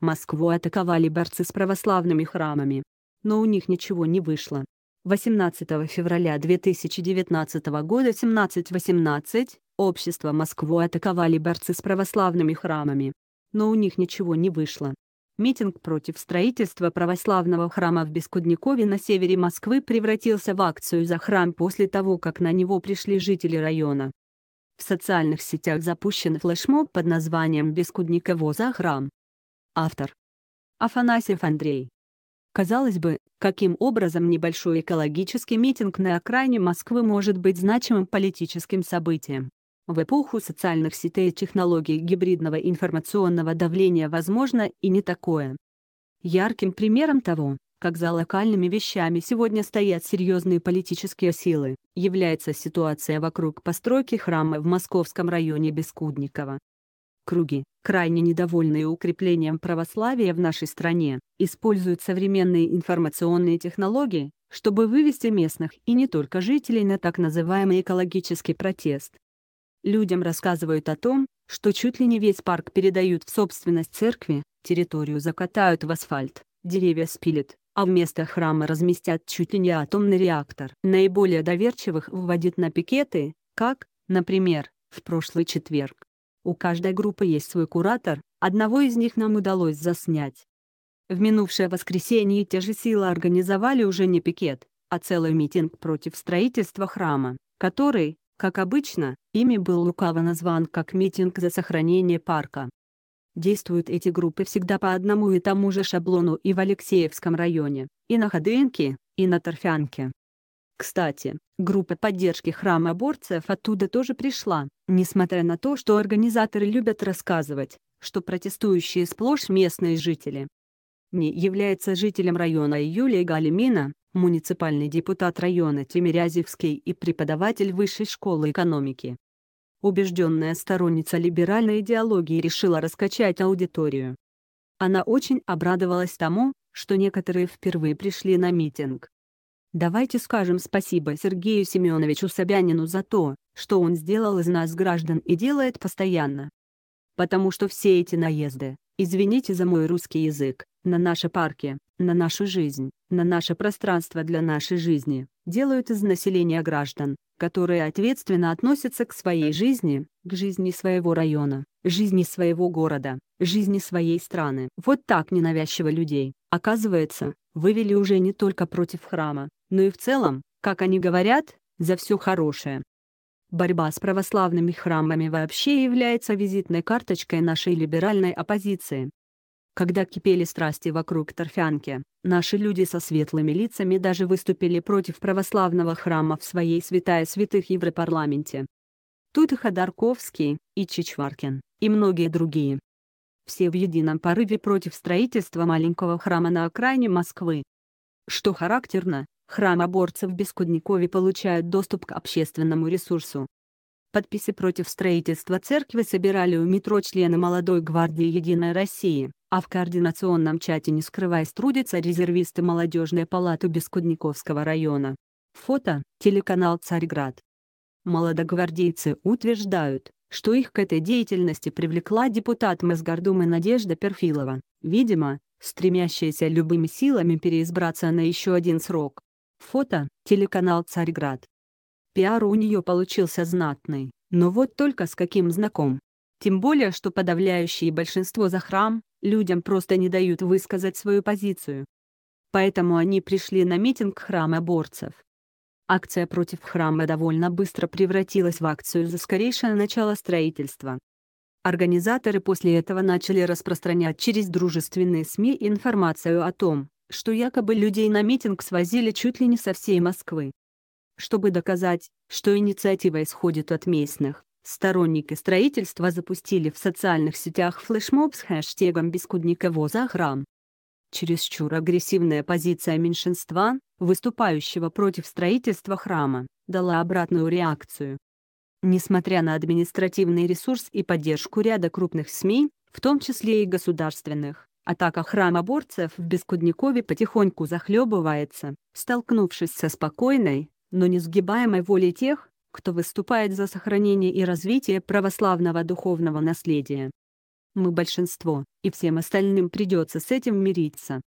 Москву атаковали борцы с православными храмами. Но у них ничего не вышло. 18 февраля 2019 года 17.18 общество Москву атаковали борцы с православными храмами. Но у них ничего не вышло. Митинг против строительства православного храма в Бескудникове на севере Москвы превратился в акцию за храм после того, как на него пришли жители района. В социальных сетях запущен флешмоб под названием «Бескудниково за храм». Автор. Афанасьев Андрей. Казалось бы, каким образом небольшой экологический митинг на окраине Москвы может быть значимым политическим событием? В эпоху социальных сетей и технологий гибридного информационного давления возможно и не такое. Ярким примером того, как за локальными вещами сегодня стоят серьезные политические силы, является ситуация вокруг постройки храма в московском районе Бескудникова круги, крайне недовольные укреплением православия в нашей стране, используют современные информационные технологии, чтобы вывести местных и не только жителей на так называемый экологический протест. Людям рассказывают о том, что чуть ли не весь парк передают в собственность церкви, территорию закатают в асфальт, деревья спилят, а вместо храма разместят чуть ли не атомный реактор. Наиболее доверчивых выводит на пикеты, как, например, в прошлый четверг. У каждой группы есть свой куратор, одного из них нам удалось заснять. В минувшее воскресенье те же силы организовали уже не пикет, а целый митинг против строительства храма, который, как обычно, ими был лукаво назван как «митинг за сохранение парка». Действуют эти группы всегда по одному и тому же шаблону и в Алексеевском районе, и на Ходынке, и на Торфянке. Кстати, группа поддержки храма борцев оттуда тоже пришла, несмотря на то, что организаторы любят рассказывать, что протестующие сплошь местные жители. Не является жителем района Юлия Галимина, муниципальный депутат района Тимирязевский и преподаватель Высшей школы экономики. Убежденная сторонница либеральной идеологии решила раскачать аудиторию. Она очень обрадовалась тому, что некоторые впервые пришли на митинг. Давайте скажем спасибо Сергею Семеновичу Собянину за то, что он сделал из нас граждан и делает постоянно. Потому что все эти наезды, извините за мой русский язык, на наши парки, на нашу жизнь, на наше пространство для нашей жизни, делают из населения граждан, которые ответственно относятся к своей жизни, к жизни своего района, жизни своего города, жизни своей страны. Вот так ненавязчиво людей, оказывается, вывели уже не только против храма, но и в целом, как они говорят, за все хорошее. Борьба с православными храмами вообще является визитной карточкой нашей либеральной оппозиции. Когда кипели страсти вокруг торфянки, наши люди со светлыми лицами даже выступили против православного храма в своей святая святых Европарламенте. Тут и Ходорковский, и Чичваркин, и многие другие. Все в едином порыве против строительства маленького храма на окраине Москвы. Что характерно, храмоборцы в Бескудникове получают доступ к общественному ресурсу. Подписи против строительства церкви собирали у метро члены молодой гвардии «Единой России», а в координационном чате «Не скрываясь» трудятся резервисты молодежной палаты Бескудниковского района. Фото – телеканал «Царьград». Молодогвардейцы утверждают, что их к этой деятельности привлекла депутат Мосгордумы Надежда Перфилова, видимо, стремящаяся любыми силами переизбраться на еще один срок. Фото – телеканал «Царьград». Пиар у нее получился знатный, но вот только с каким знаком. Тем более, что подавляющее большинство за храм, людям просто не дают высказать свою позицию. Поэтому они пришли на митинг храма борцев. Акция против храма довольно быстро превратилась в акцию за скорейшее начало строительства. Организаторы после этого начали распространять через дружественные СМИ информацию о том, что якобы людей на митинг свозили чуть ли не со всей Москвы. Чтобы доказать, что инициатива исходит от местных, сторонники строительства запустили в социальных сетях флешмоб с хэштегом «Бескудниково за храм». Чересчур агрессивная позиция меньшинства, выступающего против строительства храма, дала обратную реакцию. Несмотря на административный ресурс и поддержку ряда крупных СМИ, в том числе и государственных, Атака храма борцев в Бескудникове потихоньку захлебывается, столкнувшись со спокойной, но несгибаемой волей тех, кто выступает за сохранение и развитие православного духовного наследия. Мы большинство, и всем остальным придется с этим мириться.